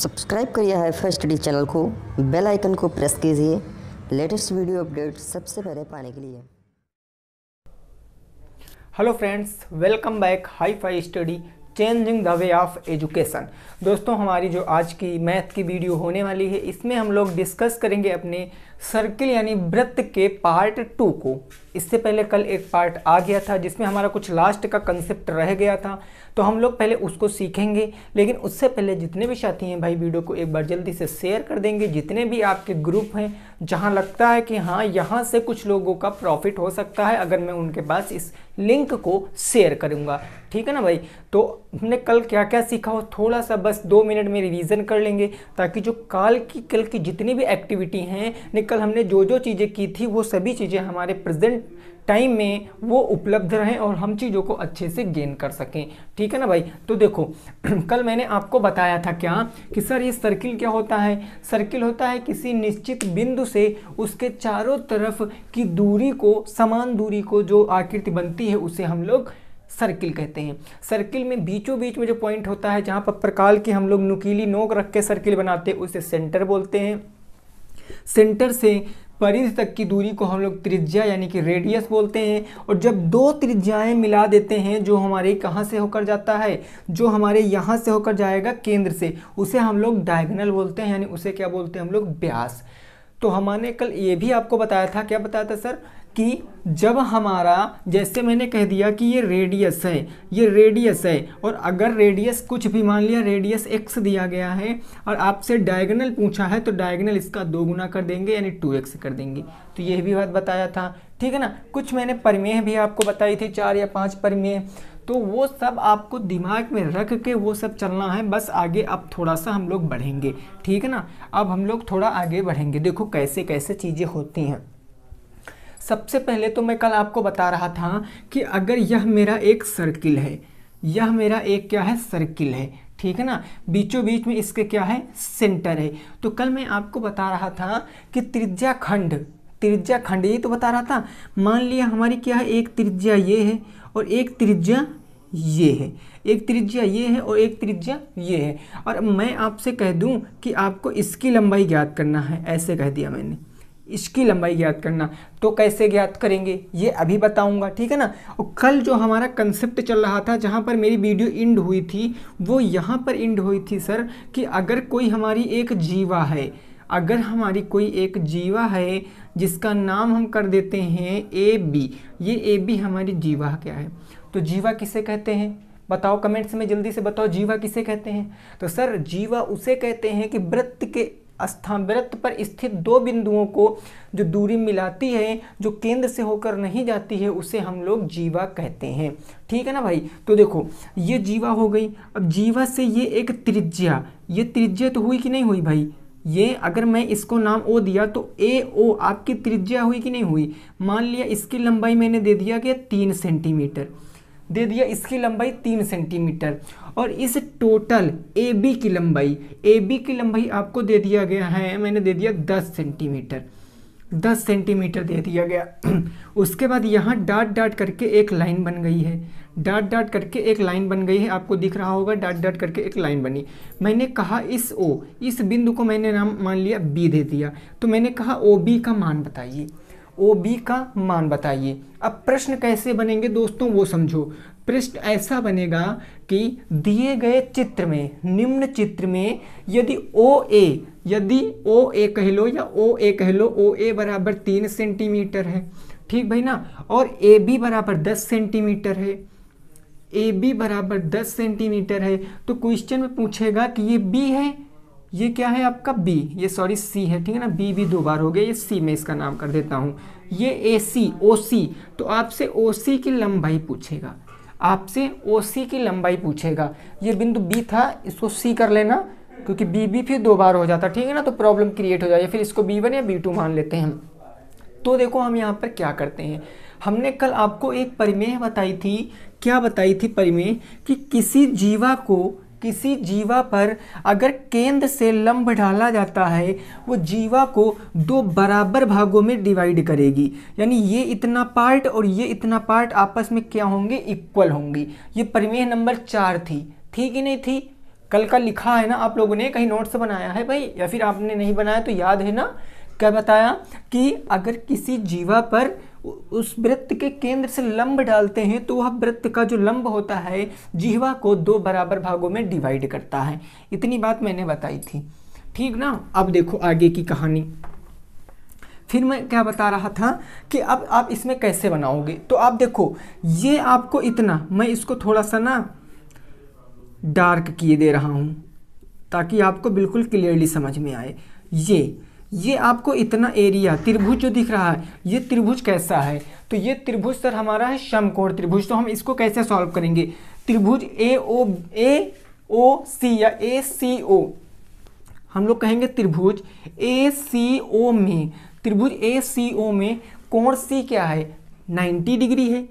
subscribe करिए है first study channel को बेल आइकन को प्रेस कीजिए लेटेस्ट वीडियो अपडेट सबसे पहले पाने के लिए hello friends welcome back hi fi study changing the way of education दोस्तों हमारी जो आज की मैथ की वीडियो होने वाली है इसमें हम लोग डिस्कस करेंगे अपने सर्किल यानी वृत्त के पार्ट टू को इससे पहले कल एक पार्ट आ गया था जिसमें हमारा कुछ लास्ट का कंसेप्ट रह गया था तो हम लोग पहले उसको सीखेंगे लेकिन उससे पहले जितने भी साथी हैं भाई वीडियो को एक बार जल्दी से शेयर कर देंगे जितने भी आपके ग्रुप हैं जहां लगता है कि हाँ यहाँ से कुछ लोगों का प्रॉफिट हो सकता है अगर मैं उनके पास इस लिंक को शेयर करूँगा ठीक है ना भाई तो हमने कल क्या क्या सीखा हो थोड़ा सा बस दो मिनट में रिवीजन कर लेंगे ताकि जो कल की कल की जितनी भी एक्टिविटी हैं कल हमने जो जो चीज़ें की थी वो सभी चीज़ें हमारे प्रेजेंट टाइम में वो उपलब्ध रहें और हम चीज़ों को अच्छे से गेन कर सकें ठीक है ना भाई तो देखो कल मैंने आपको बताया था क्या कि सर ये सर्किल क्या होता है सर्किल होता है किसी निश्चित बिंदु से उसके चारों तरफ की दूरी को समान दूरी को जो आकृति बनती है उसे हम लोग सर्किल कहते हैं सर्किल में बीचों बीच में जो पॉइंट होता है जहाँ पर प्रकाल की हम लोग नुकीली नोक रख के सर्किल बनाते हैं उसे सेंटर बोलते हैं सेंटर से परिध तक की दूरी को हम लोग त्रिज्या यानी कि रेडियस बोलते हैं और जब दो त्रिज्याएं मिला देते हैं जो हमारे कहाँ से होकर जाता है जो हमारे यहाँ से होकर जाएगा केंद्र से उसे हम लोग डायगनल बोलते हैं यानी उसे क्या बोलते हैं हम लोग ब्यास तो हमारे कल ये भी आपको बताया था क्या बताया था सर कि जब हमारा जैसे मैंने कह दिया कि ये रेडियस है ये रेडियस है और अगर रेडियस कुछ भी मान लिया रेडियस एक्स दिया गया है और आपसे डायगनल पूछा है तो डायगनल इसका दो गुना कर देंगे यानी टू एक्स कर देंगे तो ये भी बात बताया था ठीक है ना कुछ मैंने परमेह भी आपको बताई थी चार या पाँच परमेह तो वो सब आपको दिमाग में रख के वो सब चलना है बस आगे अब थोड़ा सा हम लोग बढ़ेंगे ठीक है ना अब हम लोग थोड़ा आगे बढ़ेंगे देखो कैसे कैसे चीज़ें होती हैं सबसे पहले तो मैं कल आपको बता रहा था कि अगर यह मेरा एक सर्किल है यह मेरा एक क्या है सर्किल है ठीक है ना बीचों बीच में इसके क्या है सेंटर है तो कल मैं आपको बता रहा था कि त्रिज्या खंड त्रिज्या खंड ये तो बता रहा था मान लिया हमारी क्या है एक त्रिज्या ये है और एक त्रिज्या ये है एक त्रिज्या ये है और एक त्रिज्या ये है और मैं आपसे कह दूं कि आपको इसकी लंबाई ज्ञात करना है ऐसे कह दिया मैंने इसकी लंबाई ज्ञात करना तो कैसे ज्ञात करेंगे ये अभी बताऊंगा ठीक है ना और कल जो हमारा कंसेप्ट चल रहा था जहाँ पर मेरी वीडियो इंड हुई थी वो यहाँ पर इंड हुई थी सर कि अगर कोई हमारी एक जीवा है अगर हमारी कोई एक जीवा है जिसका नाम हम कर देते हैं ए बी ये ए बी हमारी जीवा क्या है तो जीवा किसे कहते हैं बताओ कमेंट्स में जल्दी से बताओ जीवा किसे कहते हैं तो सर जीवा उसे कहते हैं कि वृत्त के स्थानवृत्त पर स्थित दो बिंदुओं को जो दूरी मिलाती है जो केंद्र से होकर नहीं जाती है उसे हम लोग जीवा कहते हैं ठीक है ना भाई तो देखो ये जीवा हो गई अब जीवा से ये एक त्रिज्या ये त्रिज्या तो हुई कि नहीं हुई भाई ये अगर मैं इसको नाम ओ दिया तो ए ओ आपकी त्रिज्या हुई कि नहीं हुई मान लिया इसकी लंबाई मैंने दे दिया कि तीन सेंटीमीटर दे दिया इसकी लंबाई तीन सेंटीमीटर और इस टोटल ए बी की लंबाई ए बी की लंबाई आपको दे दिया गया है मैंने दे दिया दस सेंटीमीटर दस सेंटीमीटर दे दिया गया उसके बाद यहाँ डाट डाट करके एक लाइन बन गई है डाट डाट करके एक लाइन बन गई है आपको दिख रहा होगा डाट डाट करके एक लाइन बनी मैंने कहा इस ओ इस बिंदु को मैंने नाम मान लिया बी दे दिया तो मैंने कहा ओ बी का मान बताइए ओ बी का मान बताइए अब प्रश्न कैसे बनेंगे दोस्तों वो समझो प्रश्न ऐसा बनेगा कि दिए गए चित्र में निम्न चित्र में यदि ओ ए यदि ओ ए कह लो या ओ ए कह लो ओ ए बराबर तीन सेंटीमीटर है ठीक भाई ना और ए बी बराबर दस सेंटीमीटर है ए बी बराबर दस सेंटीमीटर है तो क्वेश्चन में पूछेगा कि ये बी है ये क्या है आपका बी ये सॉरी सी है ठीक है ना बी भी दो बार हो गया ये सी मैं इसका नाम कर देता हूँ ये ए सी ओ सी तो आपसे ओ सी की लंबाई पूछेगा आपसे ओ सी की लंबाई पूछेगा ये बिंदु बी था इसको सी कर लेना क्योंकि बी बी फिर दो बार हो जाता ठीक है ना तो प्रॉब्लम क्रिएट हो जाए फिर इसको बी वन या बी टू मान लेते हैं हम तो देखो हम यहाँ पर क्या करते हैं हमने कल आपको एक परिमेय बताई थी क्या बताई थी परिमेय कि किसी जीवा को किसी जीवा पर अगर केंद्र से लंब ढाला जाता है वो जीवा को दो बराबर भागों में डिवाइड करेगी यानी ये इतना पार्ट और ये इतना पार्ट आपस में क्या होंगे इक्वल होंगी ये प्रमेय नंबर चार थी थी कि नहीं थी कल का लिखा है ना आप लोगों ने कहीं नोट्स बनाया है भाई या फिर आपने नहीं बनाया तो याद है ना क्या बताया कि अगर किसी जीवा पर उस वृत्त के केंद्र से लंब डालते हैं तो वह वृत्त का जो लंब होता है जिहवा को दो बराबर भागों में डिवाइड करता है इतनी बात मैंने बताई थी ठीक ना अब देखो आगे की कहानी फिर मैं क्या बता रहा था कि अब आप इसमें कैसे बनाओगे तो आप देखो ये आपको इतना मैं इसको थोड़ा सा ना डार्क किए दे रहा हूँ ताकि आपको बिल्कुल क्लियरली समझ में आए ये ये आपको इतना एरिया त्रिभुज जो दिख रहा है ये त्रिभुज कैसा है तो ये त्रिभुज सर हमारा है समकोण त्रिभुज तो हम इसको कैसे सॉल्व करेंगे त्रिभुज ए ओ ए ओ सी या ए सी ओ हम लोग कहेंगे त्रिभुज ए सी ओ में त्रिभुज ए सी ओ में कोण सी क्या है 90 डिग्री है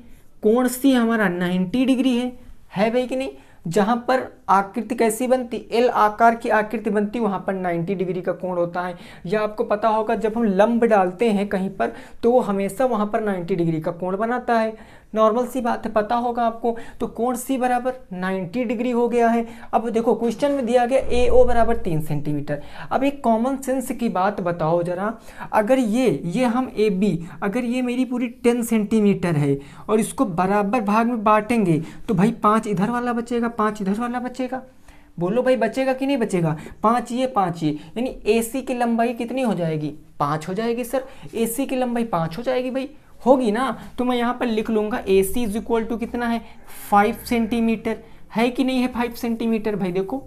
कोण सी हमारा 90 डिग्री है है भाई कि नहीं जहाँ पर आकृति कैसी बनती एल आकार की आकृति बनती वहाँ पर 90 डिग्री का कोण होता है या आपको पता होगा जब हम लंब डालते हैं कहीं पर तो वो हमेशा वहाँ पर 90 डिग्री का कोण बनाता है नॉर्मल सी बात है पता होगा आपको तो कोण सी बराबर 90 डिग्री हो गया है अब देखो क्वेश्चन में दिया गया ए ओ बराबर तीन सेंटीमीटर अब एक कॉमन सेंस की बात बताओ ज़रा अगर ये ये हम ए बी अगर ये मेरी पूरी टेन सेंटीमीटर है और इसको बराबर भाग में बांटेंगे तो भाई पाँच इधर वाला बचेगा पाँच इधर वाला बचेगा बचेगा बोलो भाई बचेगा कि नहीं बचेगा पाँच ये पाँच ये यानी ए की लंबाई कितनी हो जाएगी पाँच हो जाएगी सर ए की लंबाई पाँच हो जाएगी भाई होगी ना तो मैं यहाँ पर लिख लूँगा A C is equal to कितना है फाइव सेंटीमीटर है कि नहीं है फाइव सेंटीमीटर भाई देखो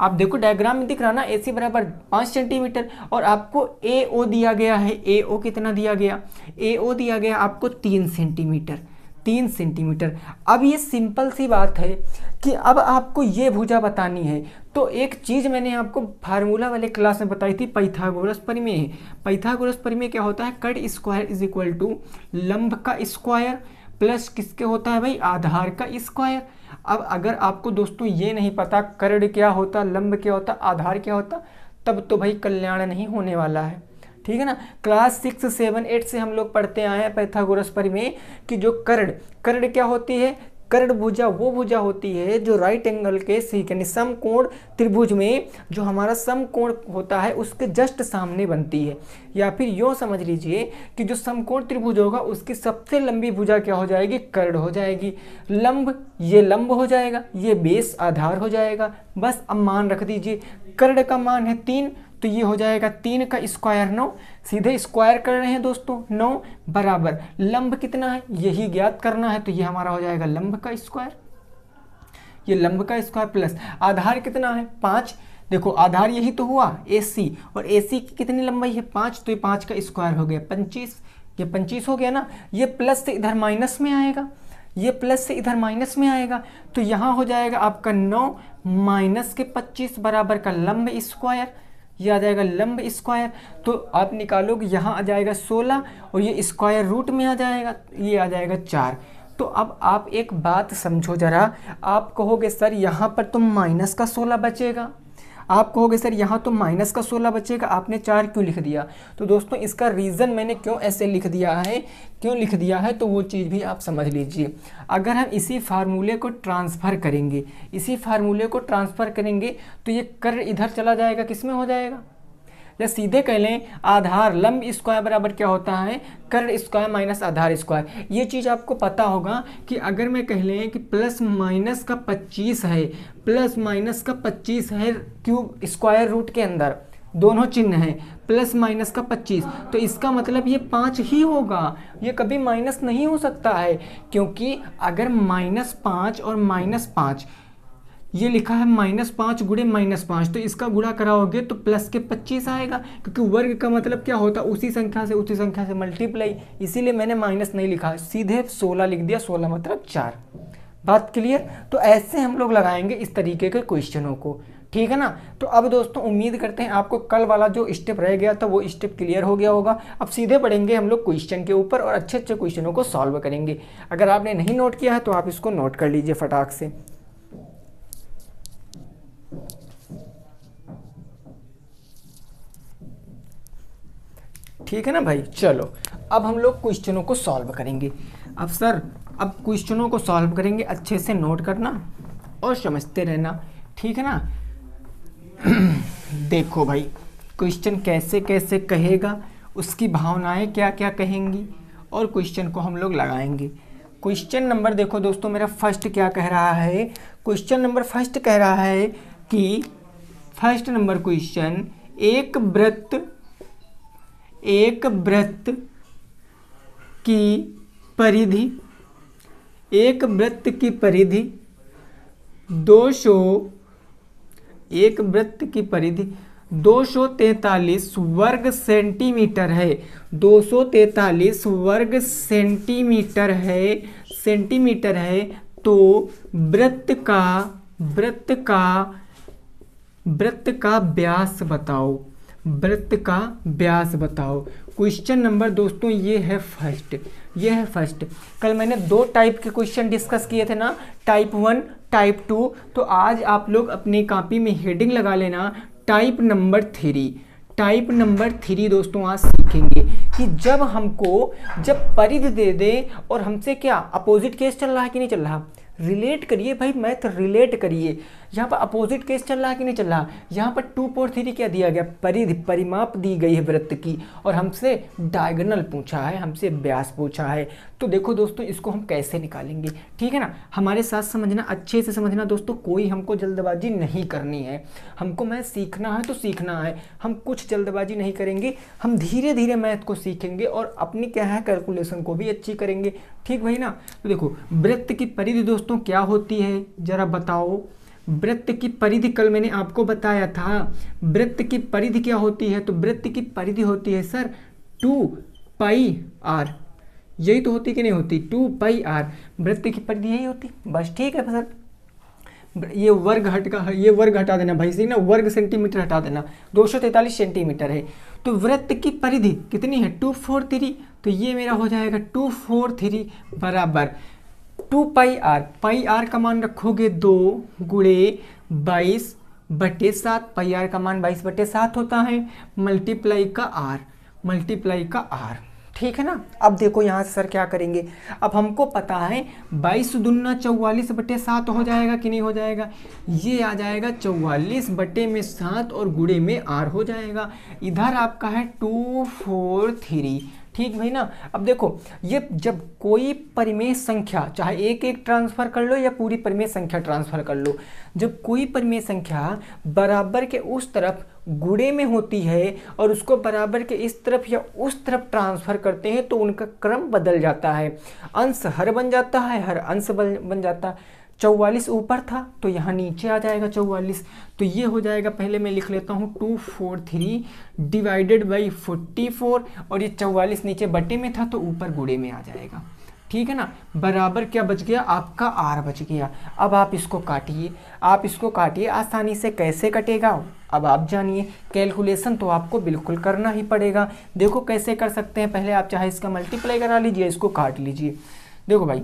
आप देखो डायग्राम में दिख रहा ना ए सी बराबर पाँच सेंटीमीटर और आपको ए ओ दिया गया है ए ओ कितना दिया गया ए ओ दिया गया आपको तीन सेंटीमीटर तीन सेंटीमीटर अब ये सिंपल सी बात है कि अब आपको ये भुजा बतानी है तो एक चीज़ मैंने आपको फार्मूला वाले क्लास में बताई थी पैथागोरस परिमेय पैथागोरस परिमेय क्या होता है कट स्क्वायर इज इक्वल टू लंब का स्क्वायर प्लस किसके होता है भाई आधार का स्क्वायर अब अगर आपको दोस्तों ये नहीं पता कर्ड क्या होता लंब क्या होता आधार क्या होता तब तो भाई कल्याण नहीं होने वाला है ठीक है ना क्लास सिक्स सेवन एट से हम लोग पढ़ते आए हैं पैथागोरस पर में कि जो कर्ण कर्ण क्या होती है कर्ण भुजा वो भुजा होती है जो राइट एंगल के सीख यानी समकोण त्रिभुज में जो हमारा समकोण होता है उसके जस्ट सामने बनती है या फिर यूँ समझ लीजिए कि जो समकोण त्रिभुज होगा उसकी सबसे लंबी भुजा क्या हो जाएगी कर्ण हो जाएगी लंब ये लंब हो जाएगा ये बेस आधार हो जाएगा बस अब मान रख दीजिए कर्ण का मान है तीन तो ये हो जाएगा तीन का स्क्वायर नौ सीधे स्क्वायर कर रहे हैं दोस्तों नौ बराबर लंब कितना है यही ज्ञात करना है तो ये हमारा हो जाएगा लंब का स्क्वायर ये लंब का स्क्वायर प्लस आधार कितना है पाँच देखो आधार यही तो हुआ ए और ए की कितनी लंबाई है पाँच तो ये पाँच का स्क्वायर हो गया पंचीस ये पंचीस हो गया ना ये प्लस से इधर माइनस में आएगा ये प्लस से इधर माइनस में आएगा तो यहाँ हो जाएगा आपका नौ माइनस के पच्चीस बराबर का लंब स्क्वायर ये आ जाएगा लंब स्क्वायर तो आप निकालोगे यहाँ आ जाएगा सोलह और ये स्क्वायर रूट में आ जाएगा ये आ जाएगा चार तो अब आप एक बात समझो ज़रा आप कहोगे सर यहाँ पर तो माइनस का सोलह बचेगा आप कहोगे सर यहाँ तो माइनस का सोलह बचेगा आपने चार क्यों लिख दिया तो दोस्तों इसका रीज़न मैंने क्यों ऐसे लिख दिया है क्यों लिख दिया है तो वो चीज़ भी आप समझ लीजिए अगर हम इसी फार्मूले को ट्रांसफ़र करेंगे इसी फार्मूले को ट्रांसफ़र करेंगे तो ये कर इधर चला जाएगा किस में हो जाएगा या सीधे कह लें आधार लंब स्क्वायर बराबर क्या होता है कर्ण स्क्वायर माइनस आधार स्क्वायर ये चीज़ आपको पता होगा कि अगर मैं कह लें कि प्लस माइनस का पच्चीस है प्लस माइनस का पच्चीस है क्यूब स्क्वायर रूट के अंदर दोनों चिन्ह हैं प्लस माइनस का पच्चीस तो इसका मतलब ये पाँच ही होगा ये कभी माइनस नहीं हो सकता है क्योंकि अगर माइनस पाँच और माइनस पाँच ये लिखा है माइनस पाँच गुड़े माइनस पाँच तो इसका गुड़ा कराओगे तो प्लस के पच्चीस आएगा क्योंकि वर्ग का मतलब क्या होता उसी संख्या से उसी संख्या से मल्टीप्लाई इसीलिए मैंने माइनस नहीं लिखा सीधे सोलह लिख दिया सोलह मतलब चार बात क्लियर तो ऐसे हम लोग लगाएंगे इस तरीके के क्वेश्चनों को ठीक है ना तो अब दोस्तों उम्मीद करते हैं आपको कल वाला जो स्टेप रह गया था वो स्टेप क्लियर हो गया होगा अब सीधे पढ़ेंगे हम लोग क्वेश्चन के ऊपर और अच्छे अच्छे क्वेश्चनों को सॉल्व करेंगे अगर आपने नहीं नोट किया है तो आप इसको नोट कर लीजिए फटाक से ठीक है ना भाई चलो अब हम लोग क्वेश्चनों को सॉल्व करेंगे अब सर अब क्वेश्चनों को सॉल्व करेंगे अच्छे से नोट करना और समझते रहना ठीक है ना देखो भाई क्वेश्चन कैसे कैसे कहेगा उसकी भावनाएं क्या क्या कहेंगी और क्वेश्चन को हम लोग लगाएंगे क्वेश्चन नंबर देखो दोस्तों मेरा फर्स्ट क्या कह रहा है क्वेश्चन नंबर फर्स्ट कह रहा है कि फर्स्ट नंबर क्वेश्चन एक व्रत एक वृत्त की परिधि एक वृत्त की परिधि दो सौ एक वृत्त की परिधि तैतालीस वर्ग सेंटीमीटर है तैतालीस वर्ग सेंटीमीटर है सेंटीमीटर है तो वृत्त का वृत्त का वृत्त का व्यास बताओ वृत्त का व्यास बताओ क्वेश्चन नंबर दोस्तों ये है फर्स्ट ये है फर्स्ट कल मैंने दो टाइप के क्वेश्चन डिस्कस किए थे ना टाइप वन टाइप टू तो आज आप लोग अपनी कॉपी में हेडिंग लगा लेना type number three type number three दोस्तों आज सीखेंगे कि जब हमको जब परिध दे दे और हमसे क्या अपोजिट केस चल रहा है कि नहीं चल रहा रिलेट करिए भाई मैथ रिलेट करिए यहाँ पर अपोजिट केस चल रहा है कि नहीं चल रहा यहाँ पर टू फोर थ्री क्या दिया गया परिधि परिमाप दी गई है वृत्त की और हमसे डायगनल पूछा है हमसे व्यास पूछा है तो देखो दोस्तों इसको हम कैसे निकालेंगे ठीक है ना हमारे साथ समझना अच्छे से समझना दोस्तों कोई हमको जल्दबाजी नहीं करनी है हमको मैथ सीखना है तो सीखना है हम कुछ जल्दबाजी नहीं करेंगे हम धीरे धीरे मैथ को सीखेंगे और अपनी क्या है कैलकुलेशन को भी अच्छी करेंगे ठीक भाई ना तो देखो वृत्त की परिधि दोस्तों क्या होती है ज़रा बताओ वृत्त की परिधि कल मैंने आपको बताया था वृत्त की परिधि क्या होती है तो वृत्त की परिधि होती है सर टू पाई आर यही तो होती कि नहीं होती टू पाई आर वृत्त की परिधि यही होती बस ठीक है सर ये वर्ग हट का ये वर्ग हटा देना भाई सिंह ना वर्ग सेंटीमीटर हटा देना दो सौ तैतालीस सेंटीमीटर है तो वृत्त की परिधि कितनी है टू फोर थ्री तो ये मेरा हो जाएगा टू फोर थ्री बराबर two pi R pi R का मान रखोगे दो गुड़े बाईस बटे सात पाई आर का मान बाईस बटे सात होता है मल्टीप्लाई का आर मल्टीप्लाई का आर ठीक है ना अब देखो यहाँ से सर क्या करेंगे अब हमको पता है बाईस दुन्ना चौवालीस बटे सात हो जाएगा कि नहीं हो जाएगा ये आ जाएगा चौवालीस बटे में सात और गुड़े में आर हो जाएगा इधर आपका है टू फोर थ्री ठीक भाई ना अब देखो ये जब कोई परिमेय संख्या चाहे एक एक ट्रांसफ़र कर लो या पूरी परिमेय संख्या ट्रांसफ़र कर लो जब कोई परिमेय संख्या बराबर के उस तरफ गुड़े में होती है और उसको बराबर के इस तरफ या उस तरफ ट्रांसफ़र करते हैं तो उनका क्रम बदल जाता है अंश हर बन जाता है हर अंश बन जाता है चौवालीस ऊपर था तो यहाँ नीचे आ जाएगा चौवालीस तो ये हो जाएगा पहले मैं लिख लेता हूँ two four three divided by forty four और ये चौवालीस नीचे बटे में था तो ऊपर गुड़े में आ जाएगा ठीक है ना बराबर क्या बच गया आपका आर बच गया अब आप इसको काटिए आप इसको काटिए आसानी से कैसे कटेगा अब आप जानिए कैलकुलेशन तो आपको बिल्कुल करना ही पड़ेगा देखो कैसे कर सकते हैं पहले आप चाहे इसका मल्टीप्लाई करा लीजिए इसको काट लीजिए देखो भाई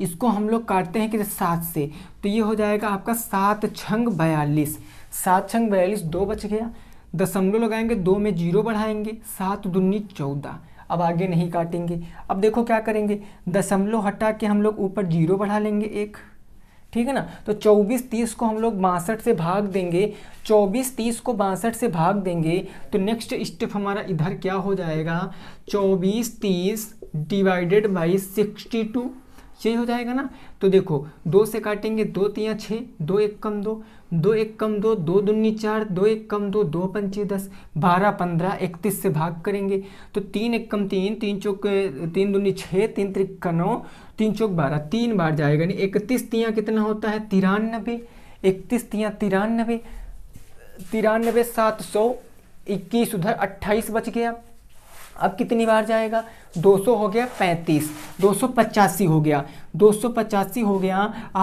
इसको हम लोग काटते हैं कि सात से तो ये हो जाएगा आपका सात छंग बयालीस सात छंग बयालीस दो बच गया दशमलव लगाएंगे दो में जीरो बढ़ाएंगे सात दुन्नी चौदह अब आगे नहीं काटेंगे अब देखो क्या करेंगे दशमलव हटा के हम लोग ऊपर जीरो बढ़ा लेंगे एक ठीक है ना तो 24 30 को हम लोग बासठ से भाग देंगे 24 30 को बासठ से भाग देंगे तो नेक्स्ट स्टेप हमारा इधर क्या हो जाएगा 24 30 डिवाइडेड बाई 62 यही हो जाएगा ना तो देखो दो से काटेंगे दो तियाँ छः दो एक कम दो दो एक कम दो दो दुन्नी चार दो एक कम दो दो पंचे दस बारह पंद्रह इकतीस से भाग करेंगे तो तीन एक कम तीन तीन चौक तीन दुन्नी छः तीन त्रिक नौ तीन चौक बारह तीन बार जाएगा नहीं इकतीस तियाँ कितना होता है तिरानबे इकतीस तियाँ तिरानबे तिरानबे सात सौ इक्कीस उधर अट्ठाईस बच गया अब कितनी बार जाएगा 200 हो गया 35 285 हो गया 285 हो गया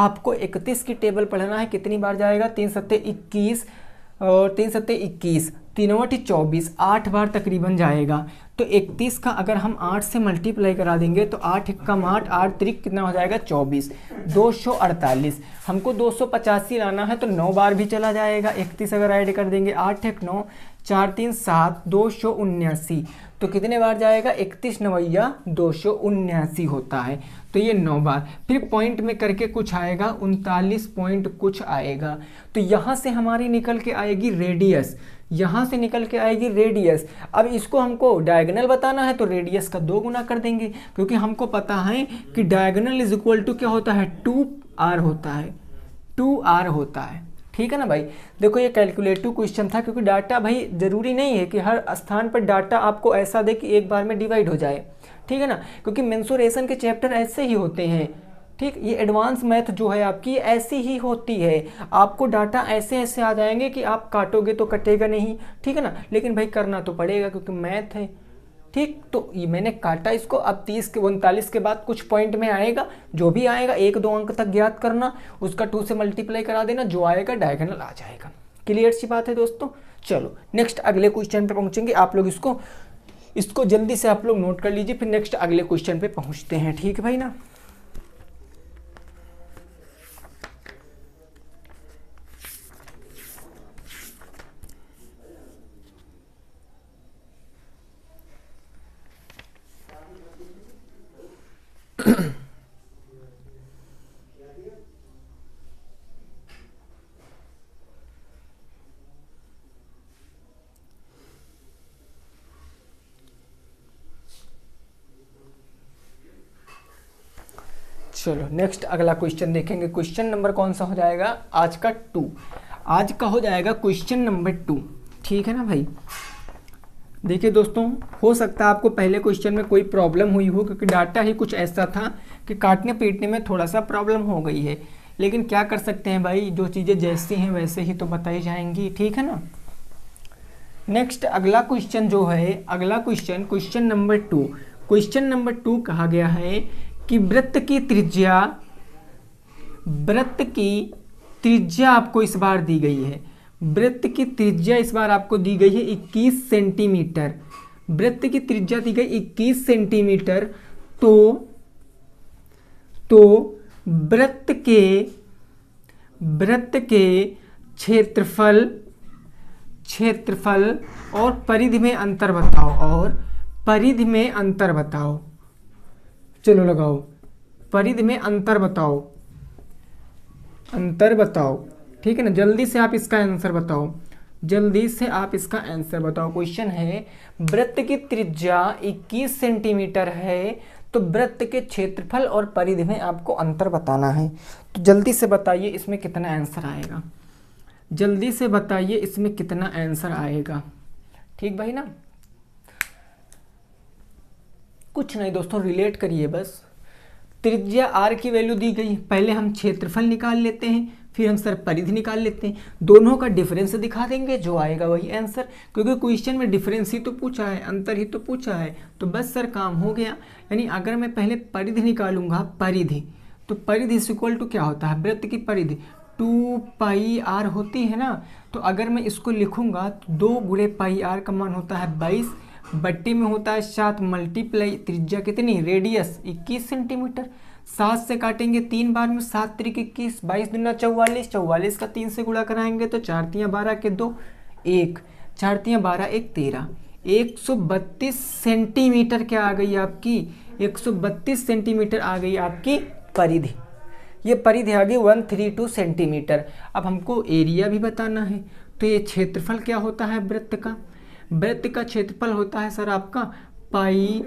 आपको 31 की टेबल पढ़ना है कितनी बार जाएगा तीन सत्ते इक्कीस और तीन सत्ते इक्कीस तीनवट चौबीस आठ बार तकरीबन जाएगा तो 31 का अगर हम 8 से मल्टीप्लाई करा देंगे तो आठ इक्कम आठ आठ त्रिक कितना हो जाएगा 24 248 हमको दो लाना है तो 9 बार भी चला जाएगा 31 अगर ऐड कर देंगे आठ एक नौ चार तीन सात दो सौ उन्यासी तो कितने बार जाएगा इकतीस नवैया दो सौ उन्यासी होता है तो ये नौ बार फिर पॉइंट में करके कुछ आएगा उनतालीस पॉइंट कुछ आएगा तो यहाँ से हमारी निकल के आएगी रेडियस यहाँ से निकल के आएगी रेडियस अब इसको हमको डायगनल बताना है तो रेडियस का दो गुना कर देंगे क्योंकि हमको पता है कि डायगनल इज इक्वल टू क्या होता है टू आर होता है टू आर होता है ठीक है ना भाई देखो ये कैलकुलेटिव क्वेश्चन था क्योंकि डाटा भाई ज़रूरी नहीं है कि हर स्थान पर डाटा आपको ऐसा दे कि एक बार में डिवाइड हो जाए ठीक है ना क्योंकि मैंसोरेशन के चैप्टर ऐसे ही होते हैं ठीक ये एडवांस मैथ जो है आपकी ऐसी ही होती है आपको डाटा ऐसे ऐसे आ जाएंगे कि आप काटोगे तो कटेगा नहीं ठीक है ना लेकिन भाई करना तो पड़ेगा क्योंकि मैथ है ठीक तो ये मैंने काटा इसको अब तीस के उनतालीस के बाद कुछ पॉइंट में आएगा जो भी आएगा एक दो अंक तक ज्ञात करना उसका टू से मल्टीप्लाई करा देना जो आएगा डायगनल आ जाएगा क्लियर सी बात है दोस्तों चलो नेक्स्ट अगले क्वेश्चन पे पहुंचेंगे आप लोग इसको इसको जल्दी से आप लोग नोट कर लीजिए फिर नेक्स्ट अगले क्वेश्चन पे पहुंचते हैं ठीक है भाई ना चलो नेक्स्ट अगला क्वेश्चन देखेंगे क्वेश्चन नंबर कौन सा हो जाएगा आज का टू आज का हो जाएगा क्वेश्चन नंबर टू ठीक है ना भाई देखिए दोस्तों हो सकता है आपको पहले क्वेश्चन में कोई प्रॉब्लम हुई हो क्योंकि डाटा ही कुछ ऐसा था कि काटने पीटने में थोड़ा सा प्रॉब्लम हो गई है लेकिन क्या कर सकते हैं भाई जो चीज़ें जैसी हैं वैसे ही तो बताई जाएंगी ठीक है ना नेक्स्ट अगला क्वेश्चन जो है अगला question question number two question number two कहा गया है कि वृत्त की त्रिज्या वृत्त की त्रिज्या आपको इस बार दी गई है वृत्त की त्रिज्या इस बार आपको दी गई है 21 सेंटीमीटर वृत्त की त्रिज्या दी गई 21 सेंटीमीटर तो तो वृत्त के वृत्त के क्षेत्रफल क्षेत्रफल और परिधि में अंतर बताओ और परिधि में अंतर बताओ चलो लगाओ परिध में अंतर बताओ अंतर बताओ ठीक है ना जल्दी से आप इसका आंसर बताओ जल्दी से आप इसका आंसर बताओ क्वेश्चन है वृत्त की त्रिज्या 21 सेंटीमीटर है तो वृत्त के क्षेत्रफल और परिधि में आपको अंतर बताना है तो जल्दी से बताइए इसमें कितना आंसर आएगा जल्दी से बताइए इसमें कितना आंसर आएगा ठीक भाई ना कुछ नहीं दोस्तों रिलेट करिए बस त्रिज्या आर की वैल्यू दी गई पहले हम क्षेत्रफल निकाल लेते हैं फिर हम सर परिधि निकाल लेते हैं दोनों का डिफरेंस दिखा देंगे जो आएगा वही आंसर क्योंकि क्वेश्चन में डिफरेंस ही तो पूछा है अंतर ही तो पूछा है तो बस सर काम हो गया यानी अगर मैं पहले परिधि निकालूंगा परिधि तो परिधि इज इक्वल टू क्या होता है वृत्त की परिधि टू पाई आर होती है ना तो अगर मैं इसको लिखूंगा तो दो गुड़े पाई आर का मान होता है बाईस बट्टी में होता है सात मल्टीप्लाई त्रिज्या कितनी रेडियस 21 सेंटीमीटर सात से काटेंगे तीन बार में सात त्रिक इक्कीस बाईस दुना चौवालीस चौवालीस का तीन से गुड़ा कराएंगे तो चारतियाँ बारह के दो एक चारतियाँ बारह एक तेरह एक सौ बत्तीस सेंटीमीटर क्या आ गई आपकी एक सौ बत्तीस सेंटीमीटर आ गई आपकी परिधि ये परिधि आ गई वन थ्री टू सेंटीमीटर अब हमको एरिया भी बताना है तो ये क्षेत्रफल क्या होता है वृत्त का वृत्त का क्षेत्रफल होता है सर आपका pi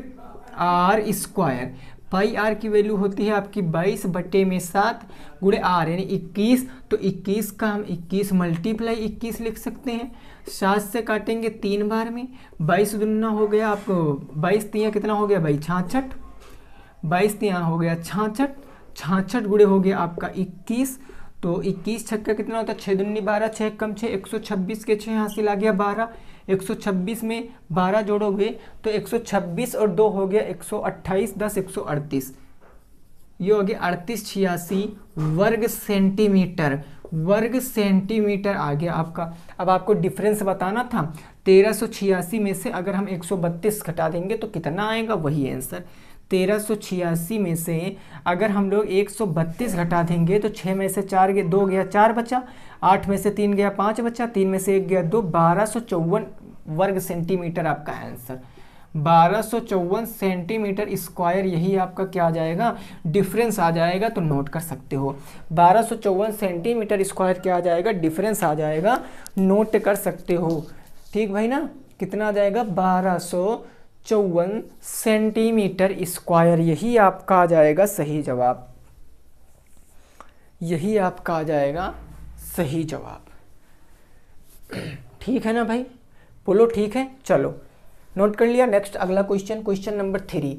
R square pi R की वैल्यू होती है आपकी 22 बटे में सात गुड़े आर यानी 21 तो 21 का हम 21 मल्टीप्लाई इक्कीस लिख सकते हैं सात से काटेंगे तीन बार में बाईस दुना हो गया आपको बाईस तिया कितना हो गया भाई छाछठ बाईस तिया हो गया छाछठ छाछठ गुड़े हो गया आपका इक्कीस तो इक्कीस छक्का कितना होता है छः दुनिया बारह छः कम छः एक सौ छब्बीस के छः हासिल आ गया बारह 126 में 12 जोड़ोगे तो 126 और दो हो गया 128 दस 138 ये हो गया अड़तीस छियासी वर्ग सेंटीमीटर वर्ग सेंटीमीटर आ गया आपका अब आपको डिफरेंस बताना था तेरह में से अगर हम 132 घटा देंगे तो कितना आएगा वही आंसर तेरह में से अगर हम लोग 132 घटा देंगे तो छः में से चार गया दो गया चार बचा आठ में से तीन गया पाँच बचा तीन में से एक गया दो बारह वर्ग सेंटीमीटर आपका आंसर बारह सेंटीमीटर स्क्वायर यही आपका क्या आ जाएगा डिफरेंस आ जाएगा तो नोट कर सकते हो बारह सेंटीमीटर स्क्वायर क्या आ जाएगा डिफरेंस आ जाएगा नोट कर सकते हो ठीक भाई ना कितना आ जाएगा बारह चौवन सेंटीमीटर स्क्वायर यही आपका आ जाएगा सही जवाब यही आपका आ जाएगा सही जवाब ठीक है ना भाई बोलो ठीक है चलो नोट कर लिया नेक्स्ट अगला question question number three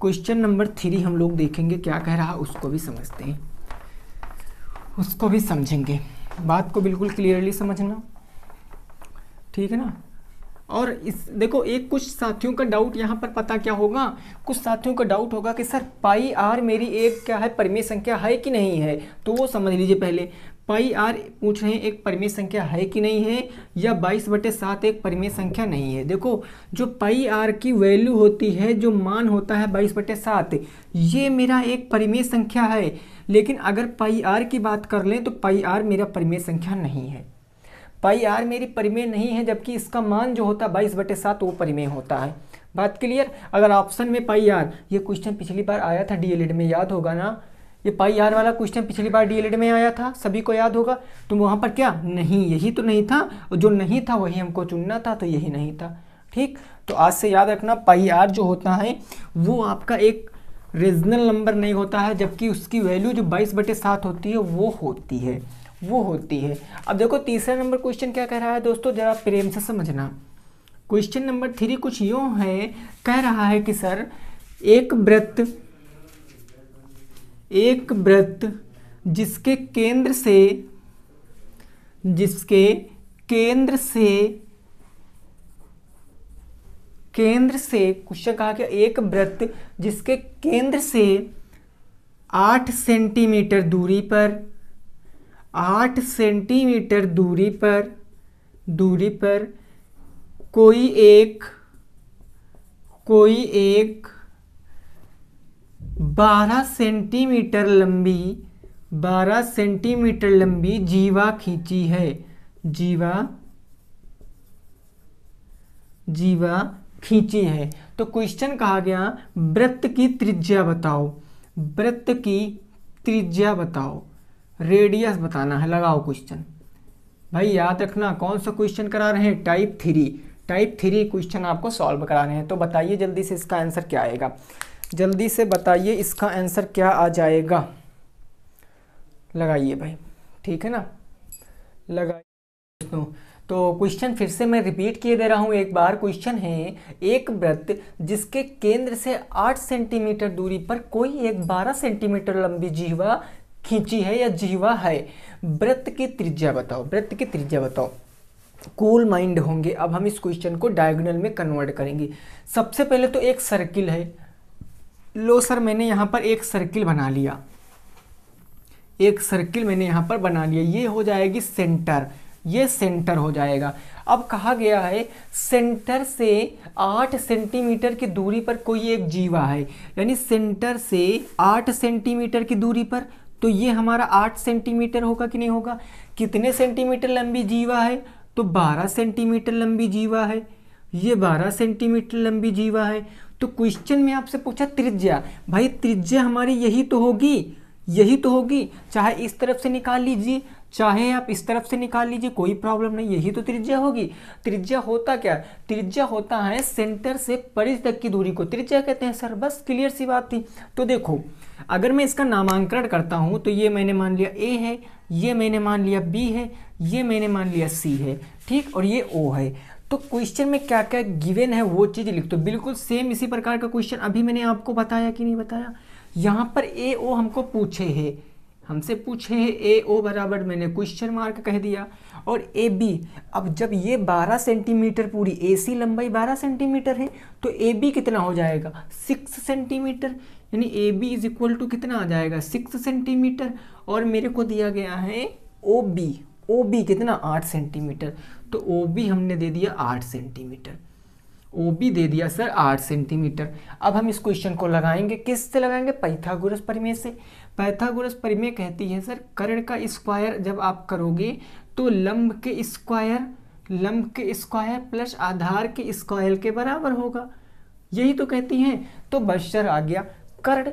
question number three हम लोग देखेंगे क्या कह रहा उसको भी समझते हैं उसको भी समझेंगे बात को बिल्कुल क्लियरली समझना ठीक है ना और इस देखो एक कुछ साथियों का डाउट यहाँ पर पता क्या होगा कुछ साथियों का डाउट होगा कि सर पाई आर मेरी एक क्या है परिमेय संख्या है कि नहीं है तो वो समझ लीजिए पहले पाई आर पूछ रहे हैं एक परिमेय संख्या है कि नहीं है या बाईस बटे सात एक परिमेय संख्या नहीं है देखो जो पाई आर की वैल्यू होती है जो मान होता है बाईस बटे सात ये मेरा एक परिमेय संख्या है लेकिन अगर पाई आर की बात कर लें तो पाई आर मेरा परिमेय संख्या नहीं है पाई आर मेरी परिमेय नहीं है जबकि इसका मान जो होता है बाईस बटे सात वो परिमेय होता है बात क्लियर अगर ऑप्शन में पाई आर ये क्वेश्चन पिछली बार आया था डीएलएड e में याद होगा ना ये पाई आर वाला क्वेश्चन पिछली बार डीएलएड e में आया था सभी को याद होगा तो वहाँ पर क्या नहीं यही तो नहीं था जो नहीं था वही हमको चुनना था तो यही नहीं था ठीक तो आज से याद रखना पाई आर जो होता है वो आपका एक रीजनल नंबर नहीं होता है जबकि उसकी वैल्यू जो बाईस बटे सात होती है वो होती है वो होती है अब देखो तीसरा नंबर क्वेश्चन क्या कह रहा है दोस्तों ज़रा प्रेम से समझना क्वेश्चन नंबर थ्री कुछ यू है कह रहा है कि सर एक व्रत एक व्रत जिसके केंद्र से जिसके केंद्र से केंद्र से क्वेश्चन कहा कि एक व्रत जिसके केंद्र से आठ सेंटीमीटर दूरी पर आठ सेंटीमीटर दूरी पर दूरी पर कोई एक कोई एक बारह सेंटीमीटर लंबी बारह सेंटीमीटर लंबी जीवा खींची है जीवा जीवा खींची है तो क्वेश्चन कहा गया वृत्त की त्रिज्या बताओ वृत्त की त्रिज्या बताओ रेडियस बताना है लगाओ क्वेश्चन भाई याद रखना कौन सा क्वेश्चन करा रहे हैं type three type three question आपको सॉल्व करा रहे हैं तो बताइए जल्दी से इसका आंसर क्या आएगा जल्दी से बताइए इसका आंसर क्या आ जाएगा लगाइए भाई ठीक है ना लगाइए तो क्वेश्चन फिर से मैं रिपीट किए दे रहा हूँ एक बार क्वेश्चन है एक व्रत जिसके केंद्र से आठ सेंटीमीटर दूरी पर कोई एक बारह सेंटीमीटर लंबी जीवा खींची है या जीवा है व्रत की त्रिज्या बताओ व्रत की त्रिज्या बताओ कूल cool माइंड होंगे अब हम इस क्वेश्चन को डायगोनल में कन्वर्ट करेंगे सबसे पहले तो एक सर्किल है लो सर मैंने यहाँ पर एक सर्किल बना लिया एक सर्किल मैंने यहाँ पर बना लिया ये हो जाएगी सेंटर ये सेंटर हो जाएगा अब कहा गया है सेंटर से आठ सेंटीमीटर की दूरी पर कोई एक जीवा है यानी सेंटर से आठ सेंटीमीटर की दूरी पर तो ये हमारा आठ सेंटीमीटर होगा कि नहीं होगा कितने सेंटीमीटर लंबी जीवा है तो बारह सेंटीमीटर लंबी जीवा है ये बारह सेंटीमीटर लंबी जीवा है तो क्वेश्चन में आपसे पूछा त्रिज्या भाई त्रिज्या हमारी यही तो होगी यही तो होगी चाहे इस तरफ से निकाल लीजिए चाहे आप इस तरफ से निकाल लीजिए कोई प्रॉब्लम नहीं यही तो त्रिज्या होगी त्रिज्या होता क्या त्रिज्या होता है सेंटर से परिज तक की दूरी को त्रिज्या कहते हैं सर बस क्लियर सी बात थी तो देखो अगर मैं इसका नामांकरण करता हूँ तो ये मैंने मान लिया ए है ये मैंने मान लिया बी है ये मैंने मान लिया सी है ठीक और ये ओ है तो क्वेश्चन में क्या क्या गिवेन है वो चीज़ लिख दो बिल्कुल सेम इसी प्रकार का क्वेश्चन अभी मैंने आपको बताया कि नहीं बताया यहाँ पर ए ओ हमको पूछे है हमसे पूछे है ए ओ बराबर मैंने क्वेश्चन मार्क कह दिया और ए बी अब जब ये 12 सेंटीमीटर पूरी ए सी लंबाई 12 सेंटीमीटर है तो ए बी कितना हो जाएगा 6 सेंटीमीटर यानी A B is equal to कितना आ जाएगा सिक्स सेंटीमीटर और मेरे को दिया गया है ओ बी ओ बी कितना आठ सेंटीमीटर तो ओ बी हमने दे दिया आठ सेंटीमीटर ओ बी दे दिया सर आठ सेंटीमीटर अब हम इस क्वेश्चन को लगाएंगे किस से लगाएंगे पैथागोरस परिमेय से पैथागोरस परिमेय कहती है सर कर्ण का स्क्वायर जब आप करोगे तो लंब के स्क्वायर लंब के स्क्वायर प्लस आधार के स्क्वायर के बराबर होगा यही तो कहती हैं तो बशर आ गया कर्ण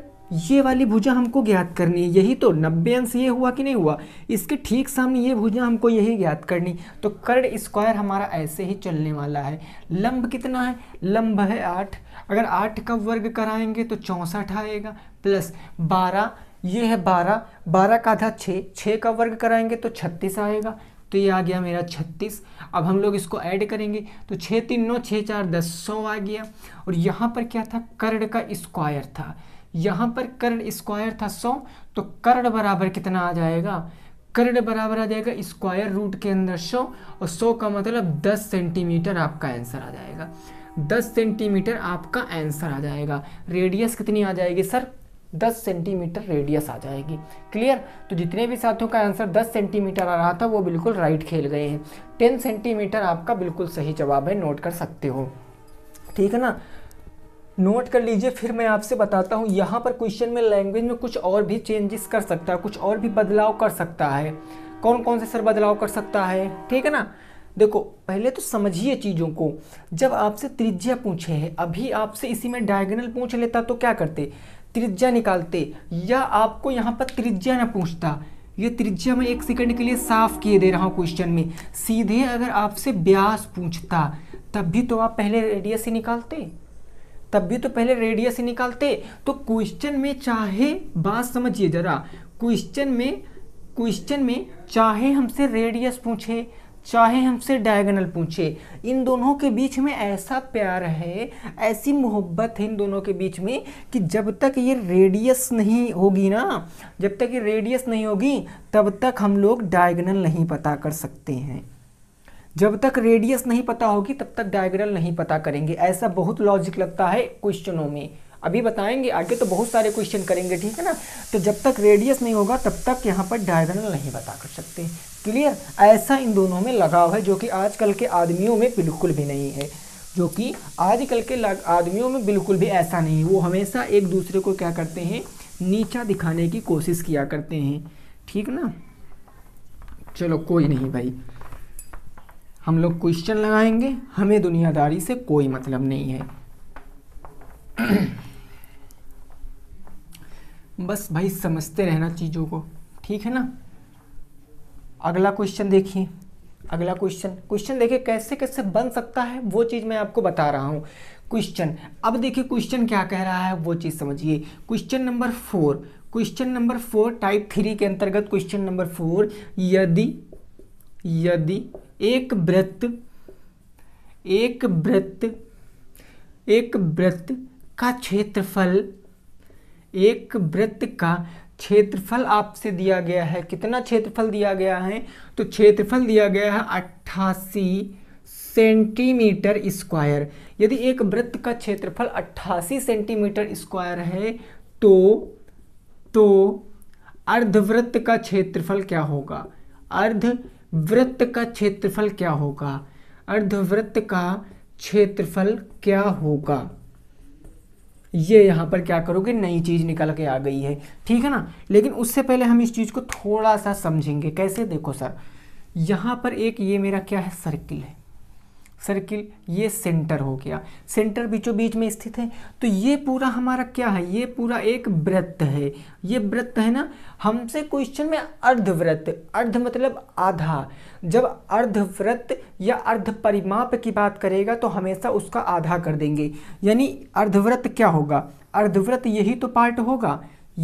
ये वाली भुजा हमको ज्ञात करनी है यही तो नब्बे अंश ये हुआ कि नहीं हुआ इसके ठीक सामने ये भुजा हमको यही ज्ञात करनी तो कर्ण स्क्वायर हमारा ऐसे ही चलने वाला है लंब कितना है लंब है आठ अगर आठ का वर्ग कराएंगे तो चौंसठ आएगा प्लस बारह ये है बारह बारह का आधा छः छः का वर्ग कराएंगे तो छत्तीस आएगा तो ये आ गया मेरा छत्तीस अब हम लोग इसको ऐड करेंगे तो छः तीन नौ छः चार दस सौ आ गया और यहाँ पर क्या था कर्ण का स्क्वायर था यहाँ पर कर्ण स्क्वायर था सौ तो कर्ण बराबर कितना आ जाएगा कर्ण बराबर आ जाएगा स्क्वायर रूट के अंदर सौ और सौ का मतलब दस सेंटीमीटर आपका आंसर आ जाएगा दस सेंटीमीटर आपका आंसर आ जाएगा रेडियस कितनी आ जाएगी सर दस सेंटीमीटर रेडियस आ जाएगी क्लियर तो जितने भी साथियों का आंसर दस सेंटीमीटर आ रहा था वो बिल्कुल राइट खेल गए हैं टेन सेंटीमीटर आपका बिल्कुल सही जवाब है नोट कर सकते हो ठीक है ना नोट कर लीजिए फिर मैं आपसे बताता हूँ यहाँ पर क्वेश्चन में लैंग्वेज में कुछ और भी चेंजेस कर सकता है कुछ और भी बदलाव कर सकता है कौन कौन से सर बदलाव कर सकता है ठीक है ना देखो पहले तो समझिए चीज़ों को जब आपसे त्रिज्या पूछे है अभी आपसे इसी में डायगनल पूछ लेता तो क्या करते त्रिज्या निकालते या आपको यहाँ पर त्रिज्या ना पूछता ये त्रिज्या मैं एक सेकंड के लिए साफ किए दे रहा हूँ क्वेश्चन में सीधे अगर आपसे ब्यास पूछता तब भी तो आप पहले रेडियस ही निकालते तब भी तो पहले रेडियस ही निकालते तो क्वेश्चन में चाहे बात समझिए जरा क्वेश्चन में क्वेश्चन में चाहे हमसे रेडियस पूछे चाहे हमसे डायगोनल पूछे इन दोनों के बीच में ऐसा प्यार है ऐसी मोहब्बत है इन दोनों के बीच में कि जब तक ये रेडियस नहीं होगी ना जब तक ये रेडियस नहीं होगी तब तक हम लोग डायगोनल नहीं पता कर सकते हैं जब तक रेडियस नहीं पता होगी तब तक डायग्रल नहीं पता करेंगे ऐसा बहुत लॉजिक लगता है क्वेश्चनों में अभी बताएंगे आगे तो बहुत सारे क्वेश्चन करेंगे ठीक है ना तो जब तक रेडियस नहीं होगा तब तक यहाँ पर डायग्रल नहीं बता कर सकते क्लियर ऐसा इन दोनों में लगाव है जो कि आजकल के आदमियों में बिल्कुल भी नहीं है जो कि आजकल के आदमियों में बिल्कुल भी ऐसा नहीं है वो हमेशा एक दूसरे को क्या करते हैं नीचा दिखाने की कोशिश किया करते हैं ठीक ना चलो कोई नहीं भाई हम लोग क्वेश्चन लगाएंगे हमें दुनियादारी से कोई मतलब नहीं है बस भाई समझते रहना चीज़ों को ठीक है ना अगला क्वेश्चन देखिए अगला क्वेश्चन क्वेश्चन देखिए कैसे कैसे बन सकता है वो चीज़ मैं आपको बता रहा हूँ क्वेश्चन अब देखिए क्वेश्चन क्या कह रहा है वो चीज़ समझिए question number four question number four type three के अंतर्गत क्वेश्चन नंबर फोर यदि यदि एक वृत्त एक वृत्त एक वृत्त का क्षेत्रफल एक वृत्त का क्षेत्रफल आपसे दिया गया है कितना क्षेत्रफल दिया गया है तो क्षेत्रफल दिया गया है अट्ठासी सेंटीमीटर स्क्वायर यदि एक वृत्त का क्षेत्रफल 88 सेंटीमीटर स्क्वायर है तो तो अर्धवृत्त का क्षेत्रफल क्या होगा अर्ध वृत्त का क्षेत्रफल क्या होगा अर्धवृत्त का क्षेत्रफल क्या होगा ये यहाँ पर क्या करोगे नई चीज़ निकल के आ गई है ठीक है ना लेकिन उससे पहले हम इस चीज़ को थोड़ा सा समझेंगे कैसे देखो सर यहां पर एक ये मेरा क्या है सर्किल है सर्किल ये सेंटर हो गया सेंटर बीचों बीच में स्थित है तो ये पूरा हमारा क्या है ये पूरा एक वृत्त है ये वृत्त है ना हमसे क्वेश्चन में अर्धवृत्त अर्ध मतलब आधा जब अर्धवृत्त या अर्ध परिमाप की बात करेगा तो हमेशा उसका आधा कर देंगे यानी अर्धवृत्त क्या होगा अर्धवृत्त यही तो पार्ट होगा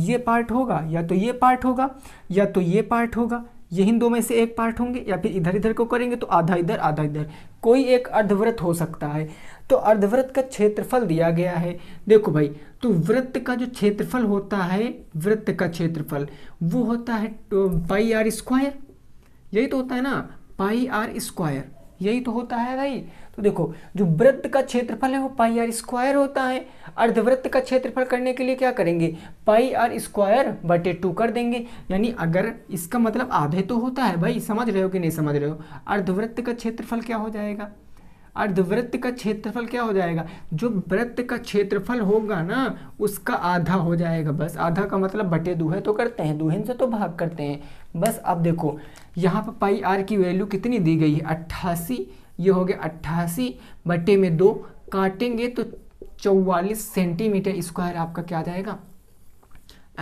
ये पार्ट होगा या तो ये पार्ट होगा या तो ये पार्ट होगा ये इन दो में से एक पार्ट होंगे या फिर इधर इधर को करेंगे तो आधा इधर आधा इधर कोई एक अर्धव्रत हो सकता है तो अर्धव्रत का क्षेत्रफल दिया गया है देखो भाई तो वृत्त का जो क्षेत्रफल होता है वृत्त का क्षेत्रफल वो होता है पाई आर स्क्वायर यही तो होता है ना पाई आर स्क्वायर यही तो होता है भाई तो देखो जो वृत्त का क्षेत्रफल है वो पाई आर स्क्वायर होता है अर्धवृत्त का क्षेत्रफल करने के लिए क्या करेंगे पाई आर स्क्वायर बटे टू कर देंगे यानी अगर इसका मतलब आधे तो होता है भाई समझ रहे हो कि नहीं समझ रहे हो अर्धवृत्त का क्षेत्रफल क्या हो जाएगा अर्धवृत्त का क्षेत्रफल क्या हो जाएगा जो वृत्त का क्षेत्रफल होगा ना उसका आधा हो जाएगा बस आधा का मतलब बटे दूहे तो करते हैं दूहे से तो भाग करते हैं बस अब देखो यहाँ पर पाई आर की वैल्यू कितनी दी गई है अट्ठासी ये हो गया अट्ठासी बटे में दो काटेंगे तो चौवालीस सेंटीमीटर स्क्वायर आपका क्या आ जाएगा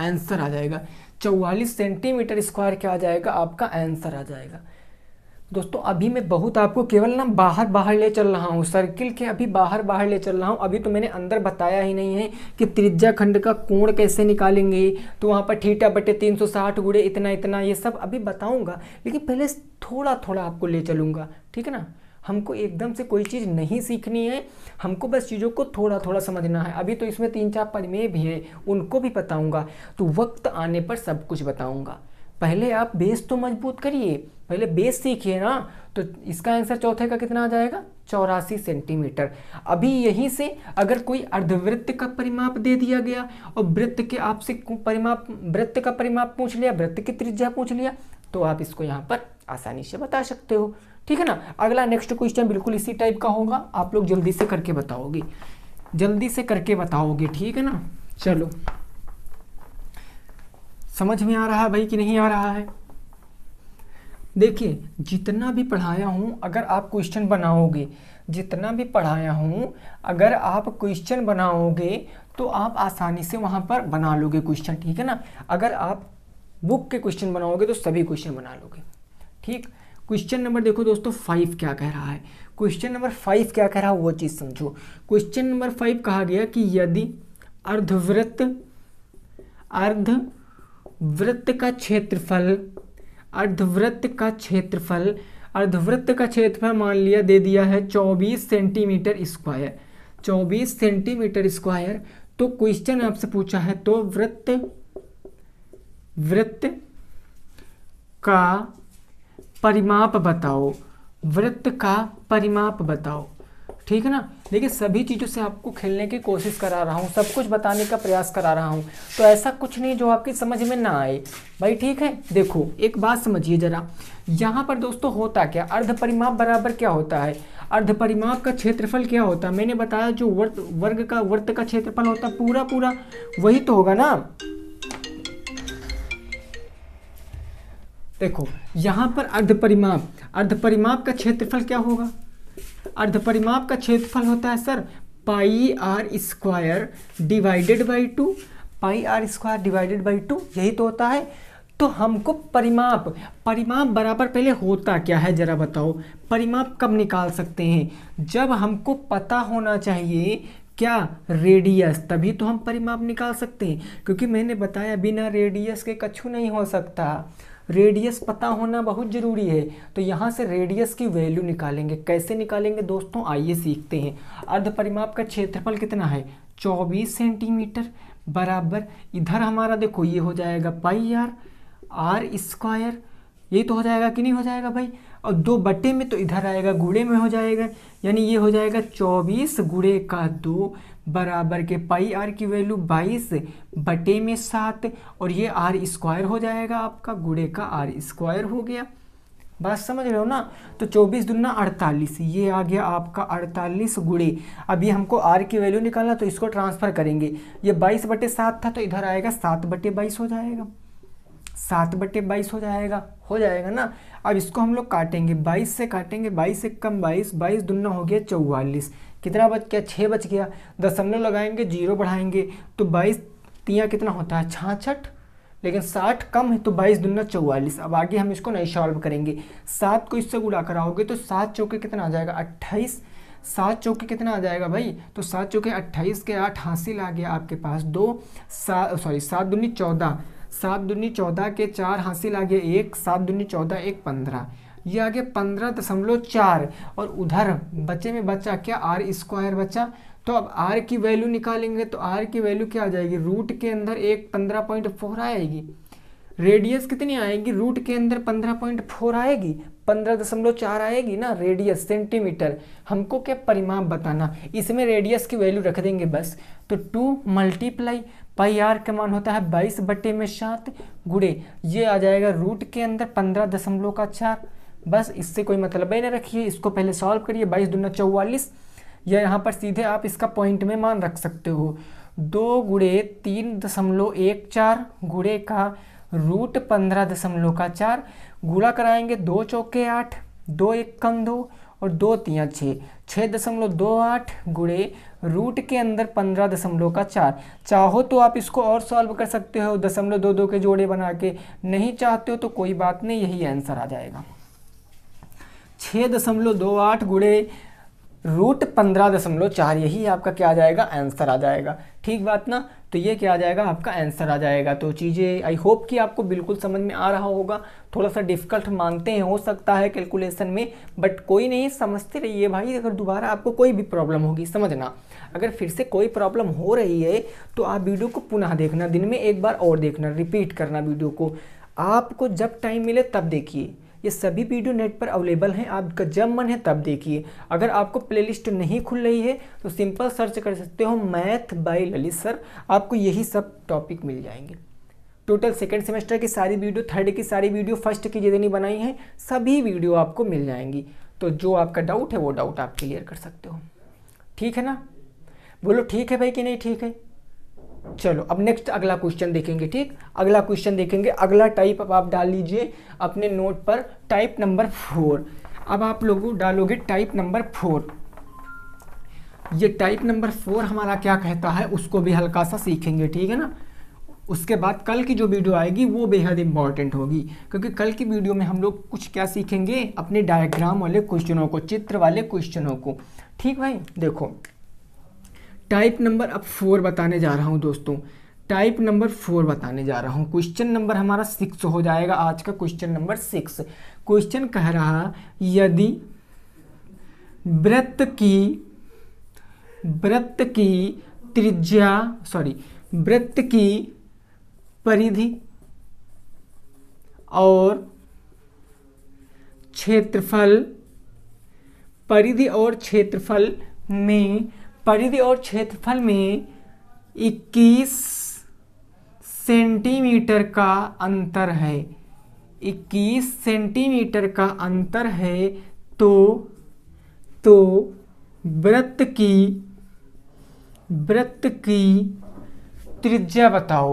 आंसर आ जाएगा चौवालीस सेंटीमीटर स्क्वायर क्या आ जाएगा आपका आंसर आ जाएगा दोस्तों अभी मैं बहुत आपको केवल ना बाहर बाहर ले चल रहा हूँ सर्किल के अभी बाहर बाहर ले चल रहा हूँ अभी तो मैंने अंदर बताया ही नहीं है कि त्रिज्या खंड का कोण कैसे निकालेंगे तो वहाँ पर ठीटा बटे तीन सौ साठ गुड़े इतना इतना ये सब अभी बताऊँगा लेकिन पहले थोड़ा थोड़ा आपको ले चलूँगा ठीक है ना हमको एकदम से कोई चीज़ नहीं सीखनी है हमको बस चीज़ों को थोड़ा थोड़ा समझना है अभी तो इसमें तीन चार परिमेय भी हैं उनको भी बताऊँगा तो वक्त आने पर सब कुछ बताऊँगा पहले आप बेस तो मजबूत करिए पहले बेस सीखिए ना तो इसका आंसर चौथे का कितना आ जाएगा चौरासी सेंटीमीटर अभी यहीं से अगर कोई अर्धवृत्त का परिमाप दे दिया गया और वृत्त के आपसे परिमाप वृत्त का परिमाप पूछ लिया वृत्त की त्रिज्या पूछ लिया तो आप इसको यहाँ पर आसानी से बता सकते हो ठीक है ना अगला नेक्स्ट क्वेश्चन बिल्कुल इसी टाइप का होगा आप लोग जल्दी से करके बताओगे जल्दी से करके बताओगे ठीक है ना चलो समझ में आ रहा है भाई कि नहीं आ रहा है देखिए जितना भी पढ़ाया हूँ अगर आप क्वेश्चन बनाओगे जितना भी पढ़ाया हूँ अगर आप क्वेश्चन बनाओगे तो आप आसानी से वहाँ पर बना लोगे क्वेश्चन ठीक है ना अगर आप बुक के क्वेश्चन बनाओगे तो सभी क्वेश्चन बना लोगे ठीक क्वेश्चन नंबर देखो दोस्तों फाइव क्या कह रहा है क्वेश्चन नंबर फाइव क्या कह रहा है वो चीज़ समझो क्वेश्चन नंबर फाइव कहा गया कि यदि अर्धवृत्त अर्धवृत्त का क्षेत्रफल अर्धवृत्त का क्षेत्रफल अर्धवृत्त का क्षेत्रफल मान लिया दे दिया है चौबीस सेंटीमीटर स्क्वायर चौबीस सेंटीमीटर स्क्वायर तो क्वेश्चन आपसे पूछा है तो वृत्त वृत्त का परिमाप बताओ वृत्त का परिमाप बताओ ठीक है ना देखिए सभी चीज़ों से आपको खेलने की कोशिश करा रहा हूँ सब कुछ बताने का प्रयास करा रहा हूँ तो ऐसा कुछ नहीं जो आपकी समझ में ना आए भाई ठीक है देखो एक बात समझिए ज़रा यहाँ पर दोस्तों होता क्या अर्ध परिमाप बराबर क्या होता है अर्ध परिमाप का क्षेत्रफल क्या होता है मैंने बताया जो वर्त वर्ग का वृत्त का क्षेत्रफल होता पूरा पूरा वही तो होगा ना देखो यहाँ पर अर्ध परिमाप अर्ध परिमाप का क्षेत्रफल क्या होगा अर्ध परिमाप का क्षेत्रफल होता है sir pi R square divided by two pi R square divided by two यही तो होता है तो हमको परिमाप परिमाप बराबर पहले होता क्या है ज़रा बताओ परिमाप कब निकाल सकते हैं जब हमको पता होना चाहिए क्या रेडियस तभी तो हम परिमाप निकाल सकते हैं क्योंकि मैंने बताया बिना रेडियस के कछु नहीं हो सकता रेडियस पता होना बहुत ज़रूरी है तो यहाँ से रेडियस की वैल्यू निकालेंगे कैसे निकालेंगे दोस्तों आइए सीखते हैं अर्ध परिमाप का क्षेत्रफल कितना है 24 सेंटीमीटर बराबर इधर हमारा देखो ये हो जाएगा पाई आर आर स्क्वायर ये तो हो जाएगा कि नहीं हो जाएगा भाई और दो बटे में तो इधर आएगा गुड़े में हो जाएगा यानी ये हो जाएगा चौबीस गुड़े का दो बराबर के पाई आर की वैल्यू बाईस बटे में सात और ये आर स्क्वायर हो जाएगा आपका गुड़े का आर स्क्वायर हो गया बात समझ रहे हो ना तो 24 दुना 48 ये आ गया आपका 48 गुड़े अभी हमको आर की वैल्यू निकालना तो इसको ट्रांसफ़र करेंगे ये 22 बटे सात था तो इधर आएगा सात बटे बाईस हो जाएगा सात बटे बाईस हो जाएगा हो जाएगा ना अब इसको हम लोग काटेंगे बाईस से काटेंगे बाईस से कम बाईस बाईस दुना हो गया चौवालीस कितना बच गया छः बच गया दशमलव लगाएंगे जीरो बढ़ाएंगे तो बाईस तिया कितना होता है छाछठ लेकिन साठ कम है तो बाईस दुना चौवालीस अब आगे हम इसको नहीं सॉल्व करेंगे सात को इससे गुड़ा कराओगे तो सात चौके कितना आ जाएगा अट्ठाईस सात चौके कितना आ जाएगा भाई तो सात चौके अट्ठाईस के आठ हासिल आ गया आपके पास दो सा सॉरी सात दुनी चौदह सात दुनी चौदह के चार हासिल आ गया एक सात दुनी चौदह एक पंद्रह ये आ गया पंद्रह दशमलव चार और उधर बच्चे में बच्चा क्या आर स्क्वायर बच्चा तो अब आर की वैल्यू निकालेंगे तो आर की वैल्यू क्या आ जाएगी रूट के अंदर एक पंद्रह पॉइंट फोर आएगी रेडियस कितनी आएगी रूट के अंदर पंद्रह पॉइंट फोर आएगी पंद्रह दशमलव चार आएगी ना रेडियस सेंटीमीटर हमको क्या परिमाप बताना इसमें रेडियस की वैल्यू रख देंगे बस तो टू मल्टीप्लाई पाई आर का मान होता है बाईस बटे में सात गुड़े ये आ जाएगा रूट के अंदर पंद्रह दशमलव का चार बस इससे कोई मतलब ही नहीं रखिए इसको पहले सॉल्व करिए बाईस दुना चौवालीस या यहाँ पर सीधे आप इसका पॉइंट में मान रख सकते हो दो गुड़े तीन दशमलव एक चार गुड़े का रूट पंद्रह दशमलव का चार गुड़ा कराएंगे दो चौके आठ दो एक कम दो और दो तियाँ छः छः दशमलव दो आठ गुड़े रूट के अंदर पंद्रह दशमलव का चार चाहो तो आप इसको और सॉल्व कर सकते हो दशमलव दो दो के जोड़े बना के नहीं चाहते हो तो कोई बात नहीं यही आंसर आ जाएगा छः दशमलव दो आठ गुड़े रूट पंद्रह दशमलव चार यही आपका क्या आ जाएगा आंसर आ जाएगा ठीक बात ना तो ये क्या आ जाएगा आपका आंसर आ जाएगा तो चीज़ें आई होप कि आपको बिल्कुल समझ में आ रहा होगा थोड़ा सा डिफ़िकल्ट मांगते हैं हो सकता है कैलकुलेशन में बट कोई नहीं समझते रहिए भाई अगर दोबारा आपको कोई भी प्रॉब्लम होगी समझना अगर फिर से कोई प्रॉब्लम हो रही है तो आप वीडियो को पुनः देखना दिन में एक बार और देखना रिपीट करना वीडियो को आपको जब टाइम मिले तब देखिए ये सभी वीडियो नेट पर अवेलेबल हैं आपका जब मन है तब देखिए अगर आपको प्लेलिस्ट नहीं खुल रही है तो सिंपल सर्च कर सकते हो मैथ बाय ललित सर आपको यही सब टॉपिक मिल जाएंगे टोटल सेकेंड सेमेस्टर की सारी वीडियो थर्ड की सारी वीडियो फर्स्ट की जितनी बनाई हैं सभी वीडियो आपको मिल जाएंगी तो जो आपका डाउट है वो डाउट आप क्लियर कर सकते हो ठीक है ना बोलो ठीक है भाई कि नहीं ठीक है चलो अब नेक्स्ट अगला क्वेश्चन देखेंगे ठीक अगला क्वेश्चन देखेंगे अगला टाइप अब आप डाल लीजिए अपने नोट पर टाइप नंबर फोर अब आप लोगों डालोगे टाइप नंबर फोर ये टाइप नंबर फोर हमारा क्या कहता है उसको भी हल्का सा सीखेंगे ठीक है ना उसके बाद कल की जो वीडियो आएगी वो बेहद इंपॉर्टेंट होगी क्योंकि कल की वीडियो में हम लोग कुछ क्या सीखेंगे अपने डायग्राम वाले क्वेश्चनों को चित्र वाले क्वेश्चनों को ठीक भाई देखो टाइप नंबर अब फोर बताने जा रहा हूँ दोस्तों टाइप नंबर फोर बताने जा रहा हूँ क्वेश्चन नंबर हमारा सिक्स हो जाएगा आज का क्वेश्चन नंबर सिक्स क्वेश्चन कह रहा यदि व्रत की व्रत की त्रिज्या सॉरी व्रत की परिधि और क्षेत्रफल परिधि और क्षेत्रफल में परिधि और क्षेत्रफल में 21 सेंटीमीटर का अंतर है 21 सेंटीमीटर का अंतर है तो तो व्रत की व्रत की त्रिज्या बताओ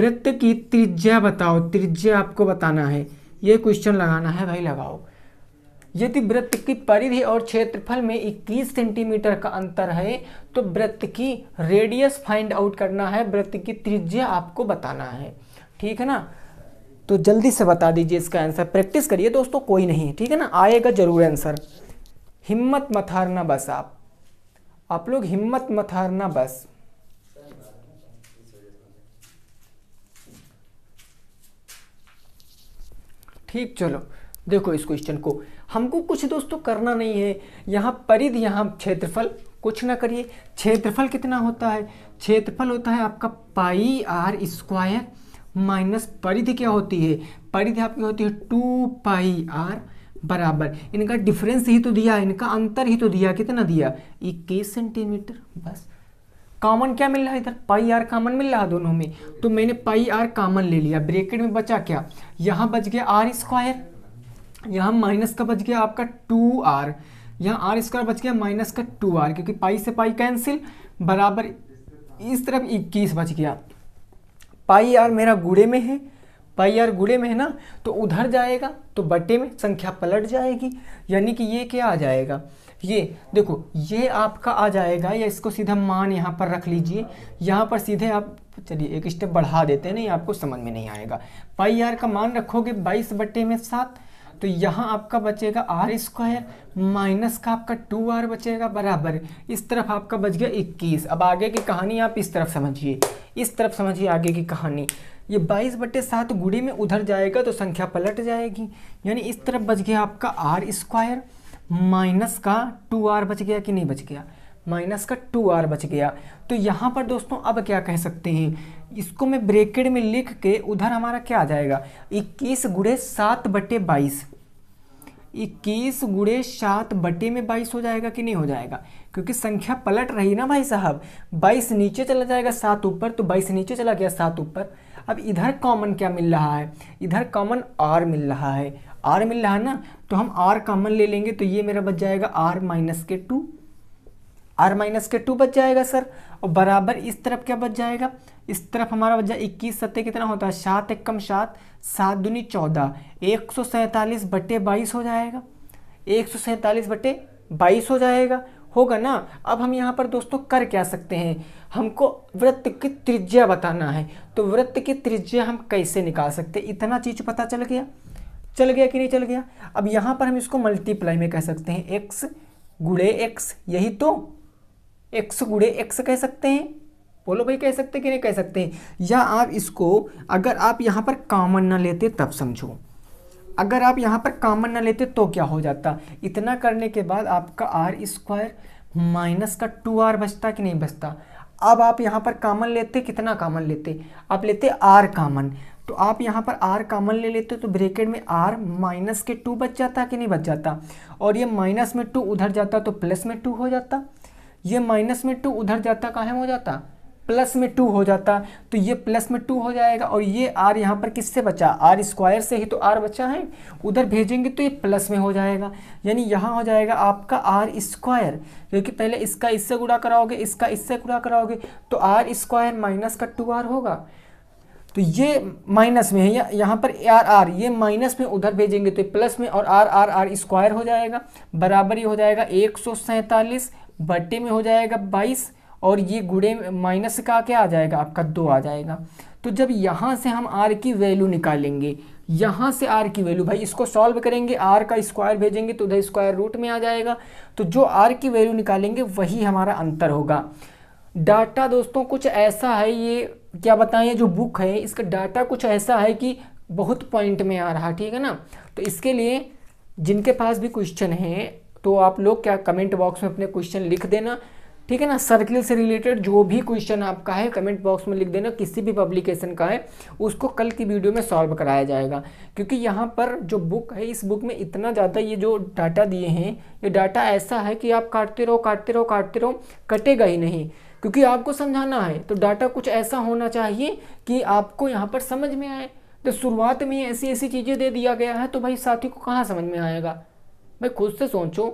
वृत्त की त्रिज्या बताओ त्रिज्या आपको बताना है ये क्वेश्चन लगाना है भाई लगाओ यदि वृत्त की परिधि और क्षेत्रफल में 21 सेंटीमीटर का अंतर है तो वृत्त की रेडियस फाइंड आउट करना है वृत्त की त्रिज्या आपको बताना है ठीक है ना तो जल्दी से बता दीजिए इसका आंसर प्रैक्टिस करिए दोस्तों कोई नहीं ठीक है ना आएगा जरूर आंसर हिम्मत मत हारना बस आप आप लोग हिम्मत मत हारना बस ठीक चलो देखो इस क्वेश्चन को हमको कुछ दोस्तों करना नहीं है यहाँ परिधि यहाँ क्षेत्रफल कुछ ना करिए क्षेत्रफल कितना होता है क्षेत्रफल होता है आपका पाई आर स्क्वायर माइनस परिधि क्या होती है परिधि आपकी होती है टू पाई आर बराबर इनका डिफरेंस ही तो दिया इनका अंतर ही तो दिया कितना दिया इक्कीस सेंटीमीटर बस कॉमन क्या मिल रहा है इधर पाई आर कॉमन मिल रहा दोनों में तो मैंने पाई आर कॉमन ले लिया ब्रेकेट में बचा क्या यहाँ बच गया आर स्क्वायर यहाँ माइनस का बच गया आपका टू आर यहाँ आर स्क्वायर बच गया माइनस का टू आर क्योंकि पाई से पाई कैंसिल बराबर इस तरफ इक्कीस बच गया पाई आर मेरा गुड़े में है पाई आर गुड़े में है ना तो उधर जाएगा तो बटे में संख्या पलट जाएगी यानी कि ये क्या आ जाएगा ये देखो ये आपका आ जाएगा या इसको सीधा मान यहाँ पर रख लीजिए यहाँ पर सीधे आप चलिए एक स्टेप बढ़ा देते हैं नहीं आपको समझ में नहीं आएगा पाई आर का मान रखोगे बाईस बट्टे में सात तो यहाँ आपका बचेगा आर स्क्वायर माइनस का आपका टू आर बचेगा बराबर इस तरफ आपका बच गया इक्कीस अब आगे की कहानी आप इस तरफ समझिए इस तरफ समझिए आगे की कहानी ये बाईस बटे सात गुड़ी में उधर जाएगा तो संख्या पलट जाएगी यानी इस तरफ बच गया आपका आर स्क्वायर माइनस का टू आर बच गया कि नहीं बच गया माइनस का टू आर बच गया तो यहाँ पर दोस्तों अब क्या कह सकते हैं इसको मैं ब्रेकेड में लिख के उधर हमारा क्या आ जाएगा इक्कीस गुड़े सात बटे बाईस इक्कीस गुड़े सात बटे में बाईस हो जाएगा कि नहीं हो जाएगा क्योंकि संख्या पलट रही ना भाई साहब बाईस नीचे चला जाएगा सात ऊपर तो बाईस नीचे चला गया सात ऊपर अब इधर कॉमन क्या मिल रहा है इधर कॉमन आर मिल रहा है आर मिल रहा है ना तो हम आर कॉमन ले लेंगे तो ये मेरा बच जाएगा आर माइनस के टू आर माइनस के टू बच जाएगा सर और बराबर इस तरफ क्या बच जाएगा इस तरफ हमारा वजह इक्कीस सत्य कितना होता है सात एकम सात सात दूनी चौदह एक सौ सैंतालीस बटे बाईस हो जाएगा एक सौ सैंतालीस बटे बाईस हो जाएगा होगा ना अब हम यहाँ पर दोस्तों कर क्या सकते हैं हमको वृत्त की त्रिज्या बताना है तो वृत्त की त्रिज्या हम कैसे निकाल सकते इतना चीज़ पता चल गया चल गया कि नहीं चल गया अब यहाँ पर हम इसको मल्टीप्लाई में कह सकते हैं एक्स गुड़े एक्स यही तो एक्स गुड़े एक्स कह सकते हैं बोलो भाई कह सकते कि नहीं कह सकते या आप इसको अगर आप यहाँ पर कामन ना लेते तब समझो अगर आप यहाँ पर कामन ना लेते तो क्या हो जाता इतना करने के बाद आपका आर स्क्वायर माइनस का टू आर बचता कि नहीं बचता अब आप यहाँ पर कामन लेते कितना कामन लेते आप लेते आर कामन तो आप यहाँ पर आर कामन ले लेते तो ब्रेकेट में आर माइनस के टू बच जाता कि नहीं बच जाता और ये माइनस में टू उधर जाता तो प्लस में टू हो जाता ये माइनस में टू उधर जाता कहाँ हो जाता प्लस में टू हो जाता तो ये प्लस में टू हो जाएगा और ये आर यहाँ पर किससे बचा आर स्क्वायर से ही तो आर बचा है उधर भेजेंगे तो ये प्लस में हो जाएगा यानी यहाँ हो जाएगा आपका आर स्क्वायर क्योंकि पहले इसका इससे गुड़ा कराओगे इसका इससे गुड़ा कराओगे तो आर स्क्वायर माइनस का टू आर होगा तो ये माइनस में है या यहाँ पर आर आर ये माइनस में उधर भेजेंगे तो प्लस में और आर आर आर स्क्वायर हो जाएगा बराबर ही हो जाएगा एक सौ सैंतालीस बटे में हो जाएगा बाईस और ये गुड़े माइनस का क्या आ जाएगा आपका दो आ जाएगा तो जब यहाँ से हम आर की वैल्यू निकालेंगे यहाँ से आर की वैल्यू भाई इसको सॉल्व करेंगे आर का स्क्वायर भेजेंगे तो उधर स्क्वायर रूट में आ जाएगा तो जो आर की वैल्यू निकालेंगे वही हमारा अंतर होगा डाटा दोस्तों कुछ ऐसा है ये क्या बताएं जो बुक है इसका डाटा कुछ ऐसा है कि बहुत पॉइंट में आ रहा ठीक है ना तो इसके लिए जिनके पास भी क्वेश्चन है तो आप लोग क्या कमेंट बॉक्स में अपने क्वेश्चन लिख देना ठीक है ना सर्किल से रिलेटेड जो भी क्वेश्चन आपका है कमेंट बॉक्स में लिख देना किसी भी पब्लिकेशन का है उसको कल की वीडियो में सॉल्व कराया जाएगा क्योंकि यहाँ पर जो बुक है इस बुक में इतना ज़्यादा ये जो डाटा दिए हैं ये डाटा ऐसा है कि आप काटते रहो काटते रहो काटते रहो कटेगा ही नहीं क्योंकि आपको समझाना है तो डाटा कुछ ऐसा होना चाहिए कि आपको यहाँ पर समझ में आए तो शुरुआत में ही ऐसी ऐसी चीज़ें दे दिया गया है तो भाई साथी को कहाँ समझ में आएगा भाई खुद से सोचो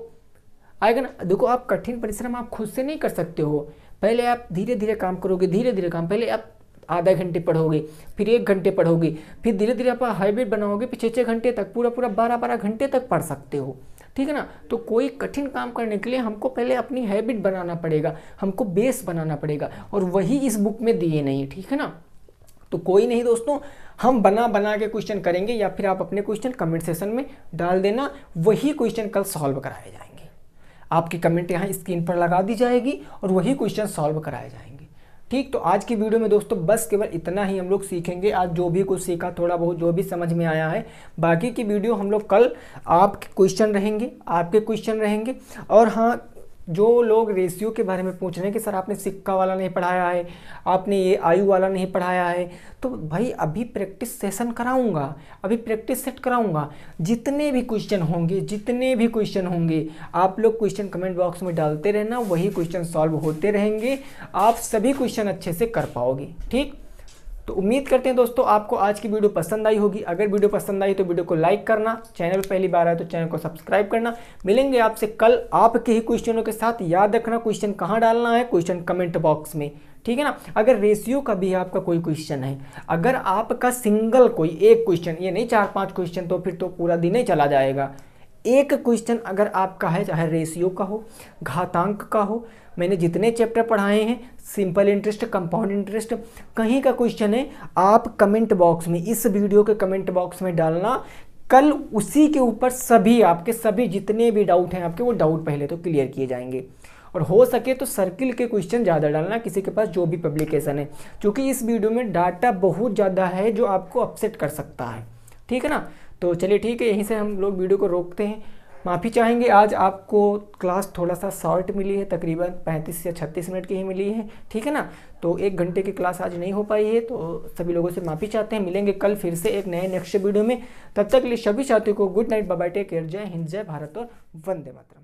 आएगा ना देखो आप कठिन परिश्रम आप खुद से नहीं कर सकते हो पहले आप धीरे धीरे काम करोगे धीरे धीरे काम पहले आप आधा घंटे पढ़ोगे फिर एक घंटे पढ़ोगे फिर धीरे धीरे आप हैबिट बनाओगे फिर छः छः घंटे तक पूरा पूरा बारह बारह घंटे तक पढ़ सकते हो ठीक है ना तो कोई कठिन काम करने के लिए हमको पहले अपनी हैबिट बनाना पड़ेगा हमको बेस बनाना पड़ेगा और वही इस बुक में दिए नहीं ठीक है ना तो कोई नहीं दोस्तों हम बना बना के क्वेश्चन करेंगे या फिर आप अपने क्वेश्चन कमेंट सेशन में डाल देना वही क्वेश्चन कल सॉल्व कराए जाएंगे आपकी कमेंट यहाँ स्क्रीन पर लगा दी जाएगी और वही क्वेश्चन सॉल्व कराए जाएंगे ठीक तो आज की वीडियो में दोस्तों बस केवल इतना ही हम लोग सीखेंगे आज जो भी कुछ सीखा थोड़ा बहुत जो भी समझ में आया है बाकी की वीडियो हम लोग कल आपके क्वेश्चन रहेंगे आपके क्वेश्चन रहेंगे और हाँ जो लोग रेशियो के बारे में पूछ रहे हैं कि सर आपने सिक्का वाला नहीं पढ़ाया है आपने ये आयु वाला नहीं पढ़ाया है तो भाई अभी प्रैक्टिस सेशन कराऊंगा अभी प्रैक्टिस सेट कराऊंगा जितने भी क्वेश्चन होंगे जितने भी क्वेश्चन होंगे आप लोग क्वेश्चन कमेंट बॉक्स में डालते रहना वही क्वेश्चन सॉल्व होते रहेंगे आप सभी क्वेश्चन अच्छे से कर पाओगे ठीक तो उम्मीद करते हैं दोस्तों आपको आज की वीडियो पसंद आई होगी अगर वीडियो पसंद आई तो वीडियो को लाइक करना चैनल पर पहली बार आए तो चैनल को सब्सक्राइब करना मिलेंगे आपसे कल आपके ही क्वेश्चनों के साथ याद रखना क्वेश्चन कहाँ डालना है क्वेश्चन कमेंट बॉक्स में ठीक है ना अगर रेशियो का भी आपका कोई क्वेश्चन है अगर आपका सिंगल कोई एक क्वेश्चन ये नहीं चार पाँच क्वेश्चन तो फिर तो पूरा दिन ही चला जाएगा एक क्वेश्चन अगर आपका है चाहे रेशियो का हो घातांक का हो मैंने जितने चैप्टर पढ़ाए हैं सिंपल इंटरेस्ट कंपाउंड इंटरेस्ट कहीं का क्वेश्चन है आप कमेंट बॉक्स में इस वीडियो के कमेंट बॉक्स में डालना कल उसी के ऊपर सभी आपके सभी जितने भी डाउट हैं आपके वो डाउट पहले तो क्लियर किए जाएंगे और हो सके तो सर्किल के क्वेश्चन ज़्यादा डालना किसी के पास जो भी पब्लिकेशन है क्योंकि इस वीडियो में डाटा बहुत ज़्यादा है जो आपको अपसेट कर सकता है ठीक है ना तो चलिए ठीक है यहीं से हम लोग वीडियो को रोकते हैं माफ़ी चाहेंगे आज आपको क्लास थोड़ा सा शॉर्ट मिली है तकरीबन 35 या 36 मिनट की ही मिली है ठीक है ना तो एक घंटे की क्लास आज नहीं हो पाई है तो सभी लोगों से माफ़ी चाहते हैं मिलेंगे कल फिर से एक नए नेक्स्ट वीडियो में तब तक के लिए सभी साथियों को गुड नाइट बाबा टेक केयर जय हिंद जय भारत और वंदे मातरम